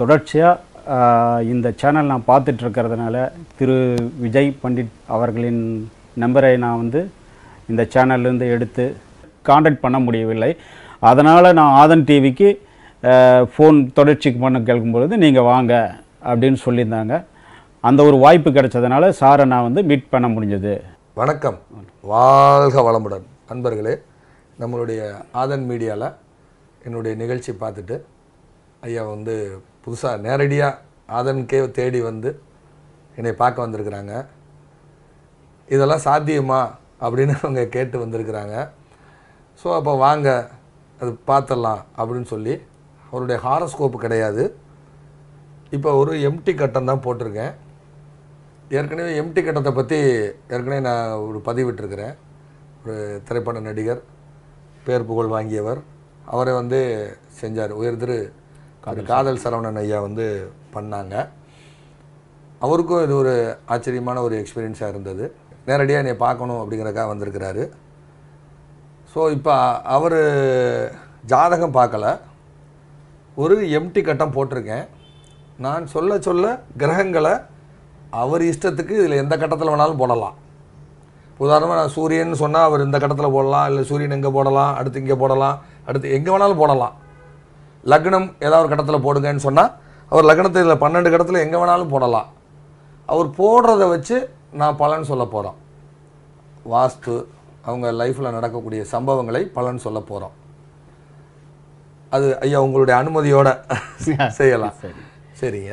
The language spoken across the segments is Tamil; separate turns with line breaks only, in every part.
தொடர்ச்சியாக இந்த சேனல் நான் இருக்கிறதுனால திரு விஜய் பண்டிட் அவர்களின் நம்பரை நான் வந்து இந்த சேனல்லேருந்து எடுத்து காண்டக்ட் பண்ண முடியவில்லை அதனால் நான் ஆதன் டிவிக்கு ஃபோன் தொடர்ச்சிக்கு பண்ண கேட்கும்பொழுது நீங்கள் வாங்க அப்படின்னு சொல்லியிருந்தாங்க அந்த ஒரு வாய்ப்பு கிடைச்சதுனால சாரை நான் வந்து மீட் பண்ண முடிஞ்சது வணக்கம்
வாழ்க வளமுடன் அன்பர்களே நம்மளுடைய ஆதன் மீடியாவில் என்னுடைய நிகழ்ச்சி பார்த்துட்டு ஐயா வந்து புதுசாக நேரடியாக ஆதன்கே தேடி வந்து என்னை பார்க்க வந்திருக்கிறாங்க இதெல்லாம் சாத்தியமா அப்படின்னு அவங்க கேட்டு வந்திருக்கிறாங்க ஸோ அப்போ வாங்க அது பார்த்துடலாம் அப்படின்னு சொல்லி அவருடைய ஹாரஸ்கோப்பு கிடையாது இப்போ ஒரு எம்டி கட்டம் தான் போட்டிருக்கேன் ஏற்கனவே எம்டி கட்டத்தை பற்றி ஏற்கனவே நான் ஒரு பதிவிட்டிருக்கிறேன் ஒரு திரைப்பட நடிகர் பேர் புகழ் வாங்கியவர் அவரை வந்து செஞ்சார் உயர்திரு அது காதல் சரவணன் ஐயா வந்து பண்ணாங்க அவருக்கும் இது ஒரு ஆச்சரியமான ஒரு எக்ஸ்பீரியன்ஸாக இருந்தது நேரடியாக என்னை பார்க்கணும் அப்படிங்கிறக்காக வந்திருக்கிறாரு ஸோ இப்போ அவர் ஜாதகம் பார்க்கல ஒரு எம்டி கட்டம் போட்டிருக்கேன் நான் சொல்ல சொல்ல கிரகங்களை அவர் இஷ்டத்துக்கு இதில் எந்த கட்டத்தில் வேணாலும் போடலாம் உதாரணமாக நான் சூரியன் சொன்னால் அவர் இந்த கட்டத்தில் போடலாம் இல்லை சூரியன் எங்கே போடலாம் அடுத்து இங்கே போடலாம் அடுத்து எங்கே வேணாலும் போடலாம் லக்னம் ஏதாவது ஒரு கட்டத்தில் போடுங்கன்னு சொன்னால் அவர் லக்னத்தில் பன்னெண்டு கட்டத்தில் எங்கே வேணாலும் போடலாம் அவர் போடுறத வச்சு நான் பலன் சொல்ல போகிறோம் வாஸ்து அவங்க லைஃப்பில் நடக்கக்கூடிய சம்பவங்களை பலன் சொல்ல போகிறோம் அது ஐயா உங்களுடைய அனுமதியோடு செய்யலாம் சரிங்க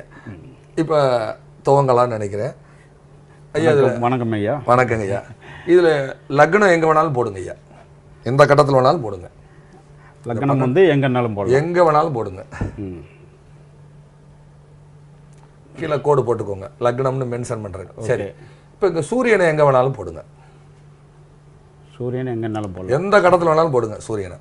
இப்போ துவங்கலாம்னு நினைக்கிறேன் ஐயா இதில் வணக்கம் ஐயா வணக்கங்க ஐயா இதில் லக்னம் எங்கே வேணாலும் போடுங்க ஐயா எந்த கட்டத்தில் வேணாலும் போடுங்க லக்னம் வந்து
எங்கே வேணாலும் போடலாம் எங்கே வேணாலும் போடுங்க கீழே கோடு
போட்டுக்கோங்க லக்னம்னு மென்ஷன் பண்ணுறேன் சரி இப்போ இங்கே சூரியனை எங்கே வேணாலும் போடுங்க சூரியனை எங்கே வேணாலும் போடலாம் எந்த கடத்தில் வேணாலும் போடுங்க சூரியனை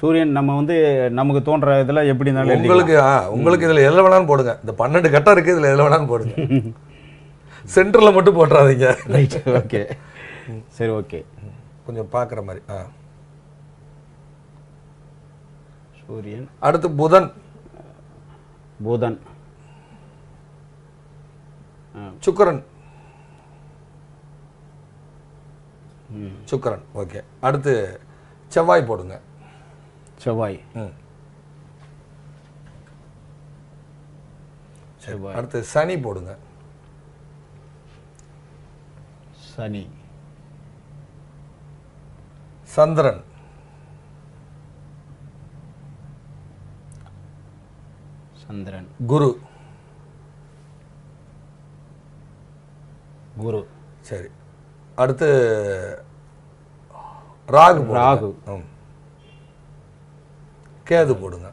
சூரியன் நம்ம வந்து நமக்கு தோன்ற இதில் எப்படி இருந்தாலும் உங்களுக்கு உங்களுக்கு இதில் எதில் வேணாலும் போடுங்க இந்த பன்னெண்டு கட்டம் இருக்குது இதில் எதில் வேணாலும் போடுங்க சென்டரில் மட்டும் போட்டுறாதீங்க ரைட் ஓகே சரி ஓகே கொஞ்சம் பார்க்குற மாதிரி ஆ சூரியன் அடுத்து புதன் புதன்
சுக்கரன் சுக்கரன் ஓகே அடுத்து செவ்வாய் போடுங்க செவ்வாய் செவ்வாய் அடுத்து சனி போடுங்க
சனி சந்திரன் சந்திரன் குரு குரு
சரி அடுத்து ராகு ராகு கேது போடுங்க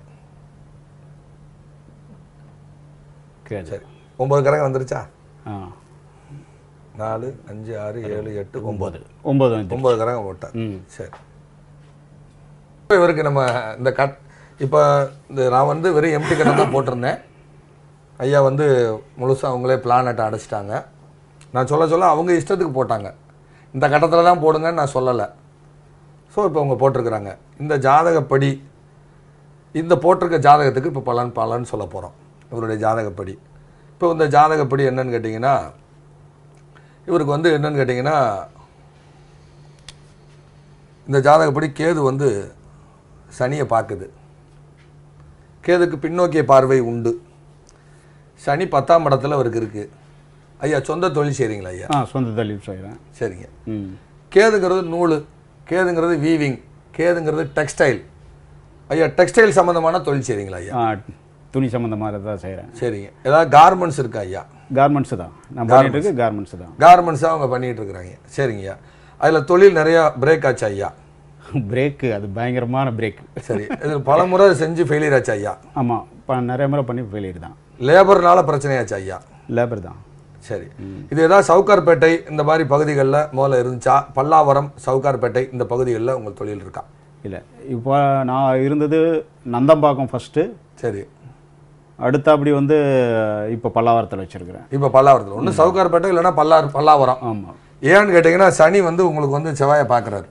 சரி ஒன்பது கரகம் வந்துருச்சா நாலு அஞ்சு ஆறு ஏழு எட்டு ஒன்பது ஒன்பது ஒன்பது கிரகம் போட்டேன் சரி இவருக்கு நம்ம இந்த கட் இப்போ இந்த நான் வந்து வெறும் எம்டி கடை தான் போட்டிருந்தேன் ஐயா வந்து முழுசாக அவங்களே பிளானட்டை அடைச்சிட்டாங்க நான் சொல்ல சொல்ல அவங்க இஷ்டத்துக்கு போட்டாங்க இந்த கட்டத்தில் தான் போடுங்கன்னு நான் சொல்லலை ஸோ இப்போ அவங்க போட்டிருக்கிறாங்க இந்த ஜாதகப்படி இந்த போட்டிருக்க ஜாதகத்துக்கு இப்போ பலன் பலன் சொல்ல போகிறோம் இவருடைய ஜாதகப்படி இப்போ இந்த ஜாதகப்படி என்னன்னு கேட்டிங்கன்னா இவருக்கு வந்து என்னன்னு கேட்டிங்கன்னா இந்த ஜாதகப்படி கேது வந்து சனியை பார்க்குது கேதுக்கு பின்னோக்கிய பார்வை உண்டு சனி பத்தாம் இடத்துல அவருக்கு இருக்குது ஐயா சொந்த தொழில் செய்கிறீங்களா ஐயா ஆ சொந்த தொழில் செய்கிறேன் சரிங்க கேதுங்கிறது நூல் கேதுங்கிறது வீவிங் கேதுங்கிறது டெக்ஸ்டைல் ஐயா டெக்ஸ்டைல் சம்மந்தமான தொழில் செய்கிறீங்களா ஐயா துணி சம்மந்தமாக தான் செய்கிறேன் சரிங்க ஏதாவது கார்மெண்ட்ஸ் இருக்கா ஐயா கார்மெண்ட்ஸ் தான் நான் பண்ணிட்டு இருக்கு கார்மெண்ட்ஸ் தான் கார்மெண்ட்ஸ் தான் அவங்க பண்ணிகிட்டு இருக்கிறாங்க சரிங்கய்யா அதில் தொழில் நிறையா பிரேக் ஆச்சு ஐயா பிரேக்கு அது பயங்கரமான பிரேக் சரி இது பல முறை செஞ்சு ஃபெயிலியர் ஆச்சு ஐயா ஆமாம் ப நிறைய முறை பண்ணி ஃபெயிலியர் தான் லேபர்னால பிரச்சனையாச்சு ஐயா
லேபர் தான் சரி
இது ஏதாவது சவுகார்பேட்டை இந்த மாதிரி பகுதிகளில் முதல்ல இருந்துச்சா பல்லாவரம் சவுகார்பேட்டை இந்த பகுதிகளில் உங்கள் தொழில் இருக்கா
இல்லை இப்போ நான் இருந்தது நந்தம்பாக்கம் ஃபஸ்ட்டு சரி அடுத்த அப்படி வந்து இப்போ பல்லாவரத்தில் வச்சுருக்கிறேன் இப்போ பல்லாவரத்தில் ஒன்று சவுகார்பேட்டை இல்லைன்னா பல்லா பல்லாவரம் ஆமாம்
ஏன்னு கேட்டிங்கன்னா சனி வந்து உங்களுக்கு வந்து செவ்வாயை பார்க்குறாரு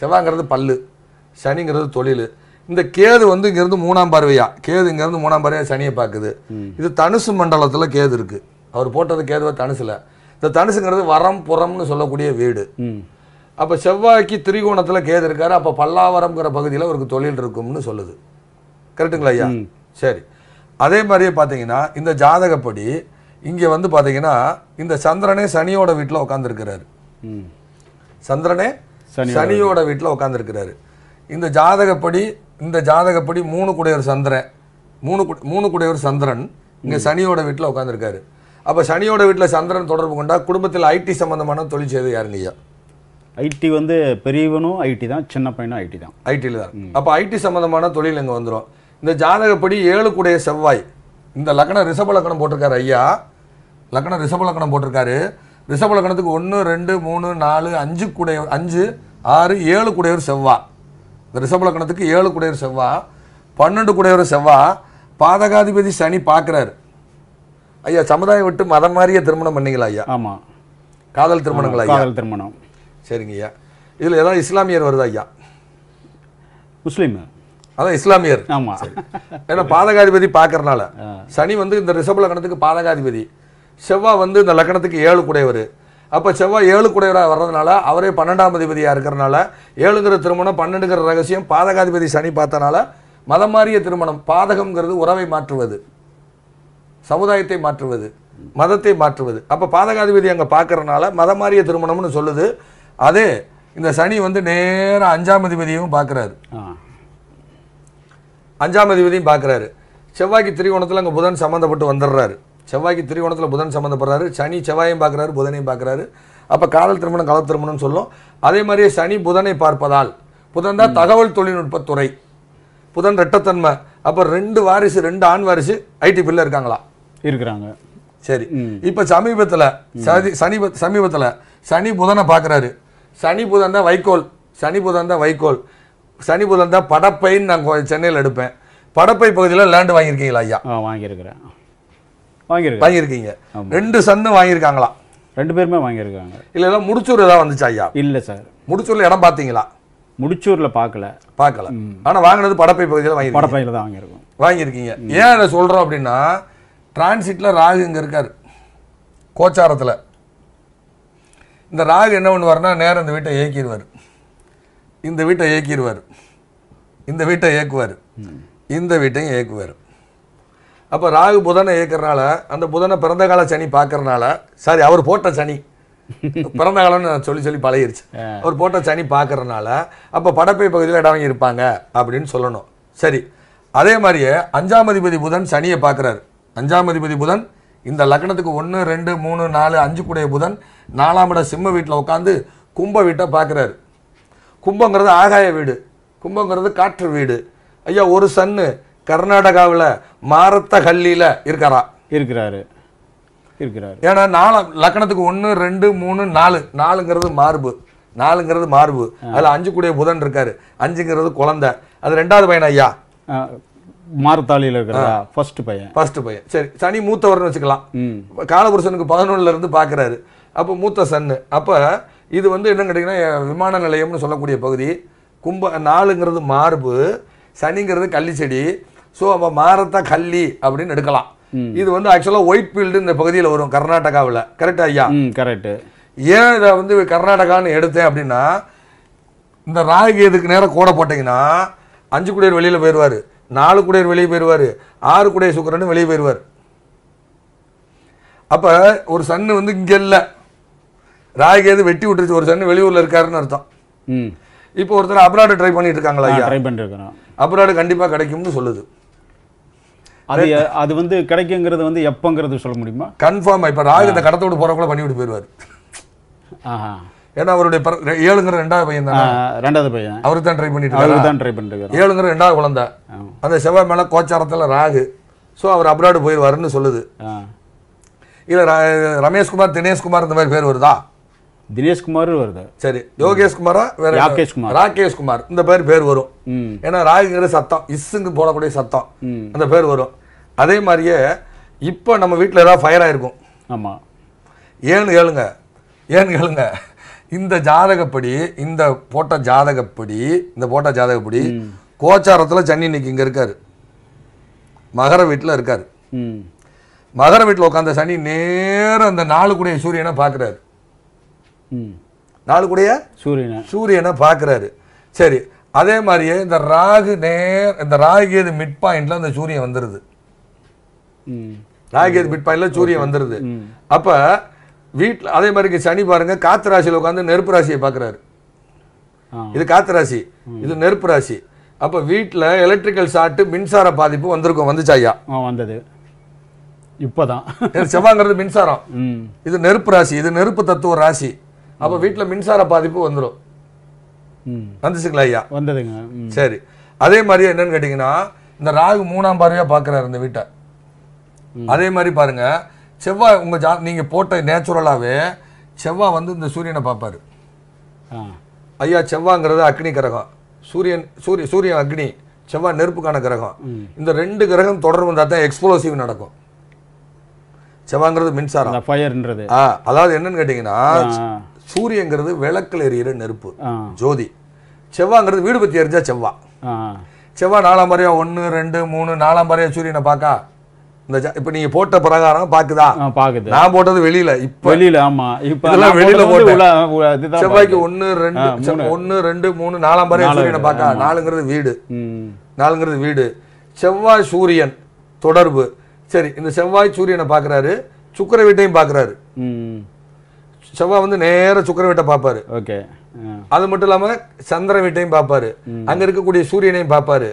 செவ்வாங்கிறது பல்லு சனிங்கிறது தொழில் இந்த கேது வந்து இங்கேருந்து மூணாம் பார்வையா கேது இங்கேருந்து மூணாம் பார்வையா சனியை பார்க்குது இது தனுசு மண்டலத்தில் கேது இருக்குது அவர் போட்டது கேதுவை தனுசில் இந்த தனுசுங்கிறது வரம் புறம்னு சொல்லக்கூடிய வீடு அப்போ செவ்வாய்க்கு திரிகோணத்தில் கேது இருக்காரு அப்போ பல்லாவரம்ங்கிற பகுதியில் அவருக்கு தொழில் இருக்கும்னு சொல்லுது கரெக்டுங்களா ஐயா சரி அதே மாதிரியே பார்த்தீங்கன்னா இந்த ஜாதகப்படி இங்கே வந்து பார்த்தீங்கன்னா இந்த சந்திரனே சனியோட வீட்டில் உட்காந்துருக்கிறாரு சந்திரனே சனியோட வீட்டில் உட்காந்துருக்கிறாரு இந்த ஜாதகப்படி இந்த ஜாதகப்படி மூணு குடையவர் சந்திரன் மூணு மூணு குடையவர் சந்திரன் இங்கே சனியோட வீட்டில் உட்காந்துருக்காரு அப்போ சனியோட வீட்டில் சந்திரன் தொடர்பு கொண்டா குடும்பத்தில் ஐடி சம்மந்தமான தொழில் செய்து யாரு ஐயா ஐடி வந்து பெரியவனும் ஐடி தான் சின்ன பையனும் ஐடி தான் ஐடியில் தான் அப்போ ஐடி சம்மந்தமான தொழில் இங்கே வந்துடும் இந்த ஜாதகப்படி ஏழு கூடைய செவ்வாய் இந்த லக்கணம் ரிஷப லக்கணம் போட்டிருக்காரு ஐயா லக்கணம் ரிஷப லக்கணம் போட்டிருக்காரு ரிஷப லக்கணத்துக்கு ஒன்று ரெண்டு மூணு நாலு அஞ்சு குடைய அஞ்சு ஆறு ஏழு குடையவர் செவ்வா இந்த ரிஷபலக்கணத்துக்கு ஏழு குடையவர் செவ்வா பன்னெண்டு குடையவர் செவ்வா பாதகாதிபதி சனி பார்க்குறாரு ஐயா சமுதாயம் விட்டு மதம் மாதிரியே திருமணம் பண்ணீங்களா ஐயா ஆமாம் காதல் திருமணங்களா ஐயா காதல் திருமணம் சரிங்க ஐயா இதில் ஏதாவது இஸ்லாமியர் வருதா ஐயா முஸ்லீம் அதான் இஸ்லாமியர் ஆமாம் ஏன்னா பாதகாதிபதி பார்க்குறனால சனி வந்து இந்த ரிஷப லக்கணத்துக்கு பாதகாதிபதி செவ்வா வந்து இந்த லக்கணத்துக்கு ஏழு குடையவர் அப்போ செவ்வாய் ஏழு குடையராக வர்றதுனால அவரே பன்னெண்டாம் அதிபதியாக இருக்கிறனால ஏழுங்கிற திருமணம் பன்னெண்டுங்கிற ரகசியம் பாதகாதிபதி சனி பார்த்தனால மதம் மாறிய திருமணம் பாதகம்ங்கிறது உறவை மாற்றுவது சமுதாயத்தை மாற்றுவது மதத்தை மாற்றுவது அப்போ பாதகாதிபதி அங்கே பார்க்குறனால மதம் மாறிய திருமணம்னு சொல்லுது அதே இந்த சனி வந்து நேராக அஞ்சாம் அதிபதியும் பார்க்குறாரு அஞ்சாம் அதிபதியும் பார்க்குறாரு செவ்வாய்க்கு திரிகோணத்தில் அங்கே புதன் சம்மந்தப்பட்டு வந்துடுறாரு செவ்வாய்க்கு திரிகோணத்தில் புதன் சம்மந்தப்படுறாரு சனி செவ்வாயும் பார்க்குறாரு புதனையும் பார்க்குறாரு அப்போ காதல் திருமணம் கலர் திருமணம்னு சொல்லும் அதே மாதிரியே சனி புதனை பார்ப்பதால் புதன் தான் தகவல் தொழில்நுட்பத்துறை புதன் ரெட்டத்தன்மை அப்போ ரெண்டு வாரிசு ரெண்டு ஆண் வாரிசு ஐடி பில்ல இருக்காங்களா இருக்கிறாங்க சரி இப்போ சமீபத்தில் சதி சனி சமீபத்தில் சனி புதனை பார்க்குறாரு சனி புதன் தான் வைக்கோல் சனி புதன் தான் வைக்கோல் சனி புதன் தான் படப்பைன்னு நான் சென்னையில் எடுப்பேன் படப்பை பகுதியில் லேண்டு வாங்கியிருக்கீங்களா ஐயா வாங்கியிருக்கிறேன் வாங்கியிருக்கேன் வாங்கியிருக்கீங்க ரெண்டு சன்னு வாங்கியிருக்காங்களா ரெண்டு பேருமே வாங்கியிருக்காங்க இல்லைன்னா முடிச்சூர்
ஏதாவது வந்துச்சா ஐயா இல்லை சார் முடிச்சூரில் இடம் பார்த்தீங்களா முடிச்சூரில் பார்க்கல
பார்க்கல ஆனால் வாங்கினது படப்பை பகுதியில் வாங்கி படப்பையில் தான் வாங்கியிருக்கோம் வாங்கியிருக்கீங்க ஏன் அதை சொல்கிறோம் அப்படின்னா டிரான்சிட்டில் ராகு இங்கே இருக்கார் கோச்சாரத்தில் இந்த ராகு என்ன பண்ணுவார்னா நேரம் இந்த வீட்டை இயக்கிடுவார் இந்த வீட்டை இயக்கிடுவார் இந்த வீட்டை இயக்குவார் இந்த வீட்டையும் இயக்குவார் அப்போ ராகு புதனை இயக்கிறனால அந்த புதனை பிறந்த கால சனி பார்க்கறனால சாரி அவர் போட்ட சனி பிறந்த காலம்னு நான் சொல்லி சொல்லி பழகிருச்சு அவர் போட்ட சனி பார்க்கறனால அப்போ படப்பை பகுதியில் இடம் வாங்கி இருப்பாங்க அப்படின்னு சொல்லணும் சரி அதே மாதிரியே அஞ்சாம் அதிபதி புதன் சனியை பார்க்குறாரு அஞ்சாம் அதிபதி புதன் இந்த லக்னத்துக்கு ஒன்று ரெண்டு மூணு நாலு அஞ்சு கூடிய புதன் நாலாம் இட சிம்ம வீட்டில் உட்காந்து கும்ப வீட்டை பார்க்குறாரு கும்பங்கிறது ஆகாய வீடு கும்பங்கிறது காற்று வீடு ஐயா ஒரு சன்னு கர்நாடகாவில் கல்லியில் இருக்கிறா இருக்கிறாரு இருக்கிறாரு ஏன்னா நாலு லக்கணத்துக்கு ஒன்று ரெண்டு மூணு நாலு நாலுங்கிறது மார்பு நாலுங்கிறது மார்பு அதில் அஞ்சு கூடிய புதன் இருக்காரு அஞ்சுங்கிறது குழந்தை அது ரெண்டாவது பையன் ஐயா மாரத்தாளியில் இருக்கிறா ஃபர்ஸ்ட் பையன் ஃபர்ஸ்ட் பையன் சரி சனி மூத்தவர்னு வச்சுக்கலாம் காலபுருஷனுக்கு பதினொன்னுல இருந்து பார்க்குறாரு அப்போ மூத்த சன்னு அப்போ இது வந்து என்னன்னு கேட்டிங்கன்னா விமான நிலையம்னு சொல்லக்கூடிய பகுதி கும்ப நாலுங்கிறது மார்பு சனிங்கிறது கள்ளிச்செடி ஸோ அப்போ மாரத்த கல்லி அப்படின்னு எடுக்கலாம் இது வந்து ஆக்சுவலாக ஒயிட் ஃபீல்டு இந்த பகுதியில் வரும் கர்நாடகாவில் கரெக்ட் ஐயா கரெக்ட் ஏன் இதை வந்து கர்நாடகான்னு எடுத்தேன் அப்படின்னா இந்த ராகு எதுக்கு நேரம் கூட போட்டிங்கன்னா அஞ்சு குடியர் வெளியில் போயிடுவார் நாலு குடியர் வெளியே போயிடுவார் ஆறு குடியர் சுக்கரன் வெளியே போயிடுவார் அப்போ ஒரு சன்னு வந்து இங்கே இல்லை ராகு எது வெட்டி விட்டுருச்சு ஒரு சன்னு வெளியூரில் இருக்காருன்னு அர்த்தம் இப்போ ஒருத்தர் அப்ராடு ட்ரை பண்ணிட்டு இருக்காங்களா ஐயா
ட்ரை பண்ணிட்டு இருக்கிறோம் அப்ராடு கண்டிப்பாக கிடைக்கும்னு சொல்லுது அது அது வந்து கிடைக்குங்கிறது வந்து எப்போங்கிறது சொல்ல முடியுமா கன்ஃபார்ம் இப்போ ராகு இந்த கடத்தோடு போகிறவங்கள பண்ணிவிட்டு போயிடுவார்
ஆஹா
ஏன்னா அவருடைய ஏழுங்கிற ரெண்டாவது பையன் தான் ரெண்டாவது பையன் அவரு தான் ட்ரை பண்ணிட்டு அவரு தான் ட்ரை பண்ணிட்டு ஏழுங்கிற ரெண்டாவது குழந்தை அந்த செவ்வாய் மேல கோச்சாரத்தில் ராகு ஸோ அவர் அப்ராடு போயிடுவாருன்னு சொல்லுது இல்லை ரமேஷ்குமார் தினேஷ்குமார் இந்த மாதிரி பேர் வருதா தினேஷ்குமார் வருது சரி யோகேஷ் யோகேஷ்குமாரா வேற ராகேஷ்குமார் ராகேஷ்குமார் இந்த பேர் பேர் வரும் ஏன்னா ராகுங்கிற சத்தம் இஸ்ஸுங்க போடக்கூடிய சத்தம் அந்த பேர் வரும் அதே மாதிரியே இப்போ நம்ம வீட்டில் ஏதாவது ஃபயர் ஆகிருக்கும் ஆமாம் ஏன்னு கேளுங்க ஏன்னு கேளுங்க இந்த ஜாதகப்படி இந்த போட்ட ஜாதகப்படி இந்த போட்ட ஜாதகப்படி கோச்சாரத்தில் சன்னி இன்னைக்கு இங்கே இருக்காரு மகர வீட்டில் இருக்காரு மகர வீட்டில் உட்காந்த சனி நேரம் அந்த நாலு கூடிய சூரியனை பார்க்குறாரு நாலு கூடிய சூரியனை சூரியனை பார்க்குறாரு சரி அதே மாதிரியே இந்த ராகு நேர் இந்த ராகுகேது மிட் பாயிண்ட்ல அந்த சூரியன் வந்துடுது
ராகுகேது மிட் பாயிண்ட்ல சூரியன் வந்துடுது
அப்போ வீட்டில் அதே மாதிரி சனி பாருங்க காத்து ராசியில் உட்காந்து நெருப்பு ராசியை பார்க்குறாரு இது காத்து ராசி இது நெருப்பு ராசி அப்போ வீட்டில் எலக்ட்ரிக்கல் ஷார்ட்டு மின்சார பாதிப்பு வந்திருக்கும் வந்துச்சாயா வந்தது இப்போதான் செவ்வாங்கிறது மின்சாரம் இது நெருப்பு ராசி இது நெருப்பு தத்துவ ராசி அப்போ வீட்டுல மின்சார பாதிப்பு வந்துடும் வந்துச்சுங்களா
ஐயா வந்ததுங்க
சரி அதே மாதிரி என்னன்னு கேட்டீங்கன்னா இந்த ராகு மூணாம் பார்வையா பாக்குறாரு இந்த வீட்டை அதே மாதிரி பாருங்க செவ்வாய் உங்க நீங்க போட்ட நேச்சுரலாவே செவ்வாய் வந்து இந்த சூரியனை பார்ப்பாரு ஐயா செவ்வாங்கிறது அக்னி கிரகம் சூரியன் சூரிய சூரியன் அக்னி செவ்வாய் நெருப்புக்கான கிரகம் இந்த ரெண்டு கிரகம் தொடர்பு வந்தா தான் எக்ஸ்ப்ளோசிவ் நடக்கும் செவ்வாங்கிறது மின்சாரம் அதாவது என்னன்னு கேட்டீங்கன்னா சூரியங்கிறது விளக்கில் எரியிற நெருப்பு ஜோதி செவ்வாங்கிறது வீடு பற்றி எரிஞ்சா செவ்வா செவ்வாய் நாலாம் பறையா ஒன்று ரெண்டு மூணு நாலாம் பறையா சூரியனை பார்க்கா இந்த இப்போ நீங்கள் போட்ட பிரகாரம் பார்க்குதா பார்க்குது நான் போட்டது வெளியில் இப்போ வெளியில் ஆமாம் இப்போ இதெல்லாம் வெளியில் போட்டு செவ்வாய்க்கு ஒன்று ரெண்டு ஒன்று ரெண்டு மூணு நாலாம் பறையா சூரியனை பார்க்கா நாலுங்கிறது வீடு நாலுங்கிறது வீடு செவ்வாய் சூரியன் தொடர்பு சரி இந்த செவ்வாய் சூரியனை பார்க்குறாரு சுக்கர வீட்டையும் பார்க்குறாரு செவ்வாய் வந்து நேர சுக்கர வீட்டை பார்ப்பாரு ஓகே அது மட்டும் இல்லாம சந்திர வீட்டையும் பார்ப்பாரு அங்க இருக்கக்கூடிய சூரியனையும் பார்ப்பாரு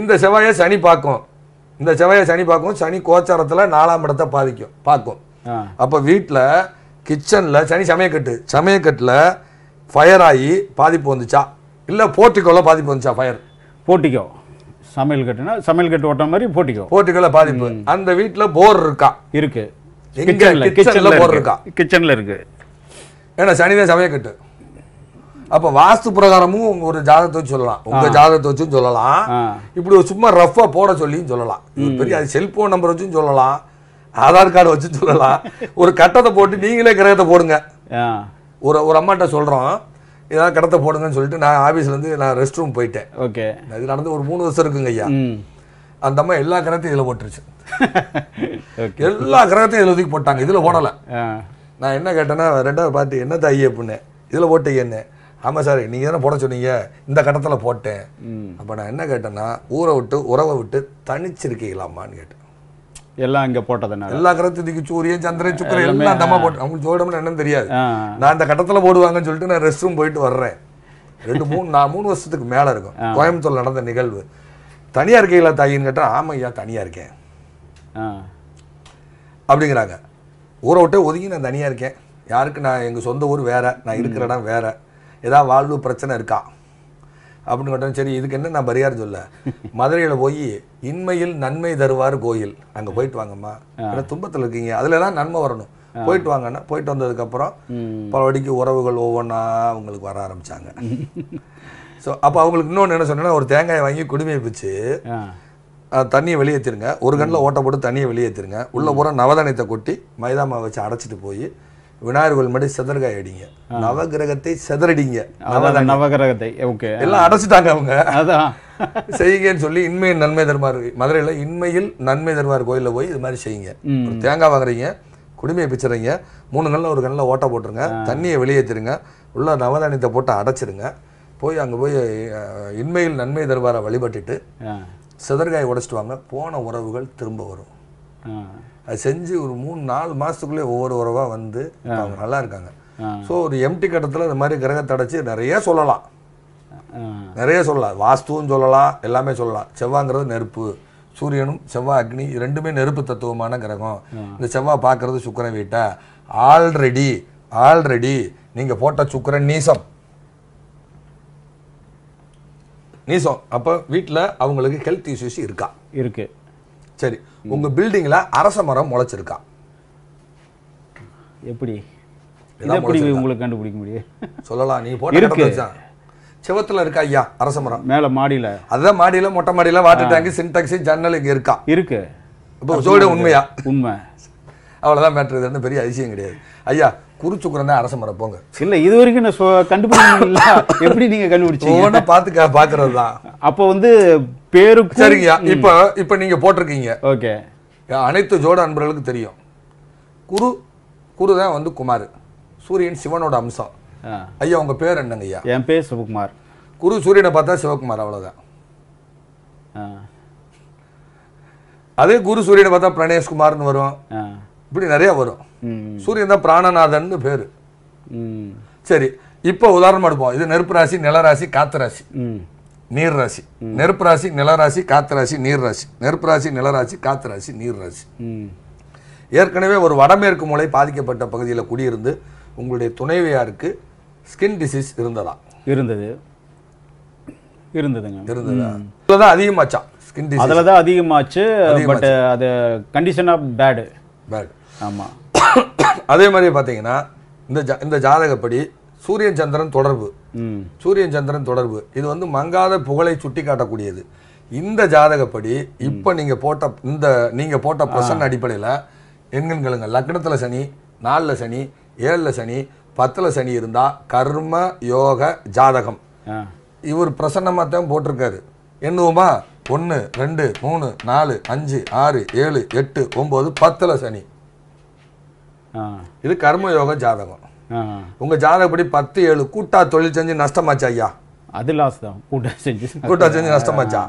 இந்த செவ்வாயை சனி பார்க்கும் இந்த செவ்வாயை சனி பார்க்கும் சனி கோச்சாரத்துல நாலாம் இடத்தை பாதிக்கும் பார்க்கும் அப்ப வீட்டுல கிச்சன்ல சனி சமயக்கட்டு சமயக்கட்டுல ஃபயர் ஆகி பாதிப்பு வந்துச்சா இல்ல போர்ட்டிகோல பாதிப்பு வந்துச்சா
ஃபயர் போர்ட்டிக்கோ சமையல் கட்டுனா சமையல் கட்டு ஓட்ட மாதிரி போர்ட்டிக்கோ போர்ட்டிகோல பாதிப்பு அந்த வீட்டில் போர் இருக்கா இருக்கு கிச்சன்ல போர் இருக்கா கிச்சன்ல இருக்கு
ஏன்னா சனிதான் சமயக்கட்டு அப்போ வாஸ்து பிரகாரமும் ஒரு ஜாதகத்தை வச்சு சொல்லலாம் உங்க ஜாதகத்தை வச்சும் சொல்லலாம் இப்படி சும்மா ரஃபா போட சொல்லியும் சொல்லலாம் பெரிய அது செல்போன் நம்பர் வச்சும் சொல்லலாம் ஆதார் கார்டு வச்சு சொல்லலாம் ஒரு கட்டத்தை போட்டு நீங்களே கிரகத்தை போடுங்க ஒரு ஒரு அம்மாட்ட சொல்றோம் ஏதாவது கடத்த போடுங்கன்னு சொல்லிட்டு நான் இருந்து நான் ரெஸ்ட் ரூம் போயிட்டேன் ஓகே இது நடந்து ஒரு மூணு வருஷம் இருக்குங்க ஐயா அந்த அம்மா எல்லா கிரகத்தையும் இதில் போட்டுருச்சு
எல்லா கிரகத்தையும் இதில் ஒதுக்கி போட்டாங்க இதில் போடலை
நான் என்ன கேட்டேன்னா ரெண்டாவது பார்ட்டி என்ன தாயி அப்படின்னு இதில் என்ன ஆமாம் சார் நீங்கள் தானே போட சொன்னீங்க இந்த கட்டத்தில் போட்டேன் அப்போ நான் என்ன கேட்டேன்னா ஊரை விட்டு உறவை விட்டு தனிச்சிருக்கீங்களாமான்னு கேட்டேன் எல்லாம் இங்கே போட்டதுனா எல்லா கிரகத்துக்கு சூரியன் சந்திரன் சுக்கரன் எல்லாம் தம்மா போட்டு அவங்களுக்கு சோடம்னு என்னன்னு தெரியாது நான் இந்த கட்டத்தில் போடுவாங்கன்னு சொல்லிட்டு நான் ரெஸ்ட் ரூம் போயிட்டு வர்றேன் ரெண்டு மூணு நான் மூணு வருஷத்துக்கு மேலே இருக்கும் கோயம்புத்தூர் நடந்த நிகழ்வு தனியாக இருக்கீங்களா தாயின்னு கேட்டால் ஆமாம் ஐயா தனியாக இருக்கேன் அப்படிங்கிறாங்க ஊரை விட்டே ஒதுங்கி நான் தனியாக இருக்கேன் யாருக்கு நான் எங்கள் சொந்த ஊர் வேறு நான் இருக்கிற இடம் வேறு ஏதாவது வாழ்வு பிரச்சனை இருக்கா அப்படின்னு கேட்டோம் சரி இதுக்கு என்ன நான் பரிகாரம் சொல்ல மதுரையில் போய் இன்மையில் நன்மை தருவார் கோயில் அங்கே போயிட்டு வாங்கம்மா ஏன்னா துன்பத்தில் இருக்கீங்க அதில் தான் நன்மை வரணும் போயிட்டு வாங்கன்னா போயிட்டு வந்ததுக்கப்புறம் வடிக்கு உறவுகள் ஒவ்வொன்றா அவங்களுக்கு வர ஆரம்பித்தாங்க ஸோ அப்போ அவங்களுக்கு இன்னொன்று என்ன சொன்னேன்னா ஒரு தேங்காயை வாங்கி குடுமையை பிச்சு தண்ணியை வெளியேற்றிருங்க ஒரு கண்ணில் ஓட்ட போட்டு தண்ணியை வெளியேற்றிருங்க உள்ளே பூரா நவதானியத்தை கொட்டி மைதா மாவை வச்சு அடைச்சிட்டு போய் விநாயகர்கள் மடி செதர்காய் அடிங்க நவகிரகத்தை செதறடிங்க நவகிரகத்தை ஓகே எல்லாம் அடைச்சிட்டாங்க அவங்க அதான் செய்யுங்கன்னு சொல்லி இன்மையில் நன்மை தருமாறு மதுரையில் இன்மையில் நன்மை தருவார் கோயிலில் போய் இது மாதிரி செய்யுங்க ஒரு தேங்காய் வாங்குறீங்க குடிமையை பிச்சுறீங்க மூணு கண்ணில் ஒரு கண்ணில் ஓட்ட போட்டுருங்க தண்ணியை வெளியேற்றிருங்க உள்ள நவதானியத்தை போட்டு அடைச்சிருங்க போய் அங்கே போய் இன்மையில் நன்மை தருவாரை வழிபட்டுட்டு செதர்காய் உடச்சிட்டு வாங்க போன உறவுகள் திரும்ப வரும் அது செஞ்சு ஒரு மூணு நாலு மாதத்துக்குள்ளே ஒவ்வொரு உறவாக வந்து அவங்க நல்லா இருக்காங்க ஸோ ஒரு எம்டி கட்டத்தில் இந்த மாதிரி கிரகத்தை அடைச்சி நிறைய சொல்லலாம் நிறைய சொல்லலாம் வாஸ்துவும் சொல்லலாம் எல்லாமே சொல்லலாம் செவ்வாங்கிறது நெருப்பு சூரியனும் செவ்வாய் அக்னி ரெண்டுமே நெருப்பு தத்துவமான கிரகம் இந்த செவ்வாய் பார்க்கறது சுக்கரன் வீட்டை ஆல்ரெடி ஆல்ரெடி நீங்கள் போட்ட சுக்கரன் நீசம் நீசம் அப்போ வீட்டில் அவங்களுக்கு ஹெல்த் இஷ்யூஸ் இருக்கா இருக்கு சரி உங்க பில்டிங்ல அரச மரம் முளைச்சிருக்கா எப்படி எப்படி உங்களுக்கு கண்டுபிடிக்க முடியும் சொல்லலாம் நீ போட்டு செவத்துல இருக்கா ஐயா அரச மரம் மேல மாடியில அதுதான் மாடியில மொட்டை மாடியில வாட்டர் டேங்க் சின்டாக்ஸ் ஜன்னல் இங்க இருக்கா இருக்கு இப்போ உண்மையா உண்மை அவ்வளவுதான் மேட்ரு இது பெரிய அதிசயம் கிடையாது ஐயா குருச்சுக்குரம் தான் அரசு
மரம் போங்க இல்லை இது வரைக்கும் நான் கண்டுபிடிக்கல எப்படி நீங்க கண்டுபிடிச்சீங்க ஒன்றா பார்த்து பார்க்கறது தான் அப்போ வந்து பேரு சரிங்கய்யா இப்போ இப்ப நீங்க போட்டிருக்கீங்க ஓகே
அனைத்து ஜோட அன்பர்களுக்கு தெரியும் குரு குரு தான் வந்து குமார் சூரியன் சிவனோட அம்சம் ஐயா உங்க பேர் என்னங்க ஐயா என் பேர் சிவகுமார் குரு சூரியனை பார்த்தா சிவகுமார் அவ்வளோதான் அதே குரு சூரியனை பார்த்தா பிரணேஷ்குமார்னு வரும் இப்படி நிறைய வரும் சூரியன் தான் பிராணநாதன் பேர் சரி இப்போ உதாரணம் எடுப்போம் இது நெருப்பு ராசி நிலராசி காத்து ராசி நீர் ராசி நெருப்பு ராசி நிலராசி காத்து ராசி நீர் ராசி நெருப்பு ராசி நிலராசி காத்து ராசி நீர் ராசி ஏற்கனவே ஒரு வடமேற்கு மூளை பாதிக்கப்பட்ட பகுதியில் குடியிருந்து உங்களுடைய
துணைவியாருக்கு ஸ்கின் டிசீஸ் இருந்ததா இருந்தது இருந்ததுங்க இருந்ததா தான் அதிகமாச்சா ஸ்கின் டிசீஸ் அதில் தான் அதிகமாச்சு பட் அது கண்டிஷன் ஆஃப் பேடு பேடு ஆமாம் அதே மாதிரி பார்த்தீங்கன்னா இந்த ஜா இந்த
ஜாதகப்படி சூரியன் சந்திரன் தொடர்பு சூரியன் சந்திரன் தொடர்பு இது வந்து மங்காத புகழை சுட்டி காட்டக்கூடியது இந்த ஜாதகப்படி இப்போ நீங்கள் போட்ட இந்த நீங்கள் போட்ட பிரசன் அடிப்படையில் எண்கண்களுங்க லக்னத்தில் சனி நாலில் சனி ஏழில் சனி பத்தில் சனி இருந்தால் கர்ம யோக ஜாதகம் இவர் பிரசன்னமாக தான் போட்டிருக்காரு என்னவுமா ஒன்று ரெண்டு மூணு நாலு அஞ்சு ஆறு ஏழு எட்டு ஒம்பது பத்தில் சனி இது கர்மயோக ஜாதகம் உங்கள் ஜாதகப்படி பத்து ஏழு கூட்டா தொழில் செஞ்சு நஷ்டமாச்சா ஐயா அது லாஸ் தான் கூட்டா செஞ்சு கூட்டா செஞ்சு நஷ்டமாச்சா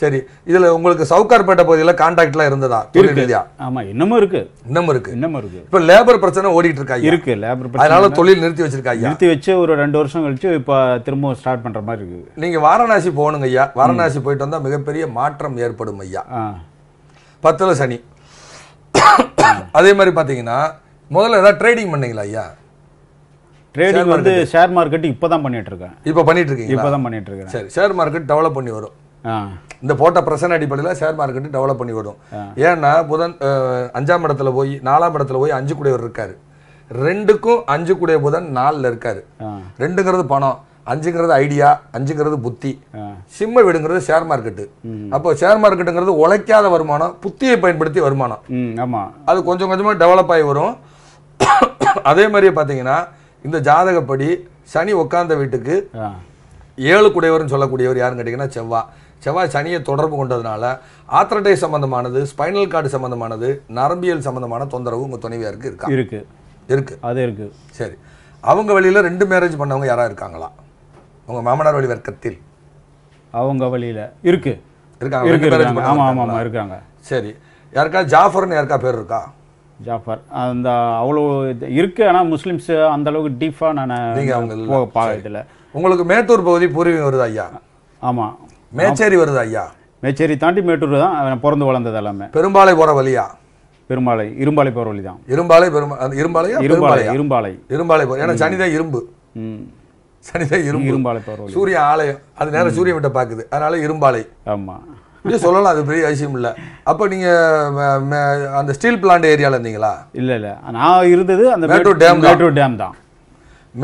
சரி இதுல உங்களுக்கு சவுகார்பேட்டை பகுதியில் எல்லாம் இருந்ததா இருக்கு
ஆமா இன்னமும் இருக்கு இன்னமும் இருக்கு இன்னமும் இருக்கு இப்போ லேபர் பிரச்சனை ஓடிட்டு இருக்கா இருக்கு லேபர் பிரச்சனை அதனால தொழில் நிறுத்தி வச்சிருக்கா நிறுத்தி வச்சு ஒரு ரெண்டு வருஷம் கழிச்சு இப்போ திரும்ப ஸ்டார்ட் பண்ற மாதிரி இருக்கு நீங்க வாரணாசி போகணுங்க
ஐயா வாரணாசி போயிட்டு வந்தா மிகப்பெரிய மாற்றம் ஏற்படும் ஐயா பத்துல சனி அதே மாதிரி பாத்தீங்கன்னா முதல்ல ஏதாவது ட்ரேடிங் பண்ணீங்களா ஐயா ட்ரேடிங் வந்து ஷேர் மார்க்கெட் இப்போ தான் பண்ணிட்டு இருக்கேன் இப்போ பண்ணிட்டு இருக்கீங்க இப்போ தான் பண்ணிட்டு இருக்கேன் சரி ஷேர் மார்க்கெட் டெவலப் பண்ணி வரும் இந்த போட்ட பிரசன் அடிப்படையில் ஷேர் மார்க்கெட்டு டெவலப் பண்ணி வரும் ஏன்னா புதன் அஞ்சாம் இடத்துல போய் நாலாம் இடத்துல போய் அஞ்சு கூடையவர் இருக்காரு ரெண்டுக்கும் அஞ்சு கூடிய புதன் நாலில் இருக்காரு ரெண்டுங்கிறது பணம் அஞ்சுங்கிறது ஐடியா அஞ்சுங்கிறது புத்தி சிம்ம வீடுங்கிறது ஷேர் மார்க்கெட்டு அப்போ ஷேர் மார்க்கெட்டுங்கிறது உழைக்காத வருமானம் புத்தியை பயன்படுத்தி வருமானம் ஆமாம் அது கொஞ்சம் கொஞ்சமாக டெவலப் ஆகி வரும் அதே மாதிரியே பார்த்தீங்கன்னா இந்த ஜாதகப்படி சனி உட்கார்ந்த வீட்டுக்கு ஏழு குடையவர்னு சொல்லக்கூடியவர் யாருன்னு கேட்டிங்கன்னா செவ்வாய் செவ்வாய் சனியை தொடர்பு கொண்டதுனால ஆத்திரட்டை சம்பந்தமானது ஸ்பைனல் கார்டு சம்மந்தமானது நரம்பியல் சம்மந்தமான தொந்தரவு உங்கள் துணைவியாருக்கு இருக்கா
இருக்கு இருக்கு அது இருக்கு சரி
அவங்க வழியில் ரெண்டு மேரேஜ் பண்ணவங்க யாராக இருக்காங்களா உங்கள் மாமனார் வழி வர்க்கத்தில் அவங்க
வழியில் இருக்கு இருக்காங்க இருக்காங்க சரி யாருக்கா ஜாஃபர்னு யாருக்கா பேர் இருக்கா ஜாஃபர் அந்த அவ்வளோ இருக்கு ஆனால் முஸ்லீம்ஸ் அந்த அளவுக்கு டீஃபா நான் நீங்கள் பார்க்கல உங்களுக்கு மேட்டூர் பகுதி பூர்வீகம் வருது ஐயா ஆமாம் மேச்சேரி வருது ஐயா மேச்சேரி தாண்டி மேட்டூர் தான் பிறந்து வளர்ந்தது எல்லாமே பெரும்பாலை போகிற வழியா பெரும்பாலை இரும்பாலை போகிற வழி தான் இரும்பாலை பெரும் இரும்பாலை இரும்பாலை இரும்பாலை இரும்பாலை போகிற ஏன்னா சனிதா இரும்பு
சனிதான் இரும்பு இரும்பாலை போகிற சூரிய ஆலயம் அது நேரம் சூரிய விட்ட பார்க்குது அதனால இரும்பாலை ஆமாம் இப்படியே சொல்லலாம் அது பெரிய விஷயம் இல்லை அப்போ நீங்கள் அந்த ஸ்டீல் பிளான்ட் ஏரியாவில் இருந்தீங்களா
இல்லை இல்லை நான் இருந்தது அந்த மேட்டூர் டேம் மேட்டூர் டேம் தான்